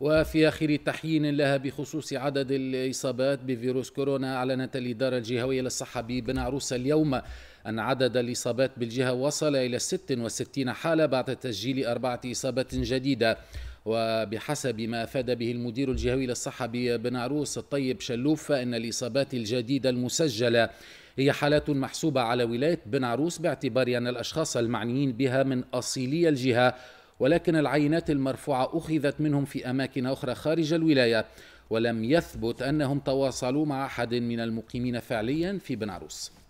وفي اخر تحيين لها بخصوص عدد الاصابات بفيروس كورونا اعلنت الاداره الجهويه للصحه عروس اليوم ان عدد الاصابات بالجهه وصل الى 66 حاله بعد تسجيل اربعه اصابات جديده وبحسب ما افاد به المدير الجهوي للصحه عروس الطيب شلوف فان الاصابات الجديده المسجله هي حالات محسوبه على ولايه بن عروس باعتبار ان الاشخاص المعنيين بها من اصيلي الجهه ولكن العينات المرفوعة أخذت منهم في أماكن أخرى خارج الولاية ولم يثبت أنهم تواصلوا مع أحد من المقيمين فعليا في بنعروس